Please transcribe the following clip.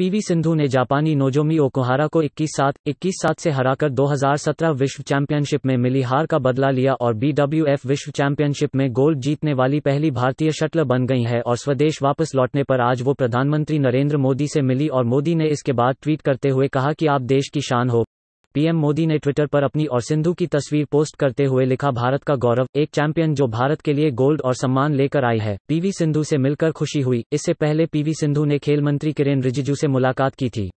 PV Sindhu ने जापानी Nozomi ओकोहारा को 21 सात इक्कीस सात से हराकर 2017 विश्व चैंपियनशिप में मिली हार का बदला लिया और बीडब्ल्यूएफ विश्व चैंपियनशिप में गोल्ड जीतने वाली पहली भारतीय शटल बन गई है और स्वदेश वापस लौटने पर आज वो प्रधानमंत्री नरेंद्र मोदी से मिली और मोदी ने इसके बाद ट्वीट करते हुए कहा कि आप देश की शान हो पीएम मोदी ने ट्विटर पर अपनी और सिंधु की तस्वीर पोस्ट करते हुए लिखा भारत का गौरव एक चैंपियन जो भारत के लिए गोल्ड और सम्मान लेकर आई है पीवी सिंधु से मिलकर खुशी हुई इससे पहले पीवी सिंधु ने खेल मंत्री किरेन रिजिजू से मुलाकात की थी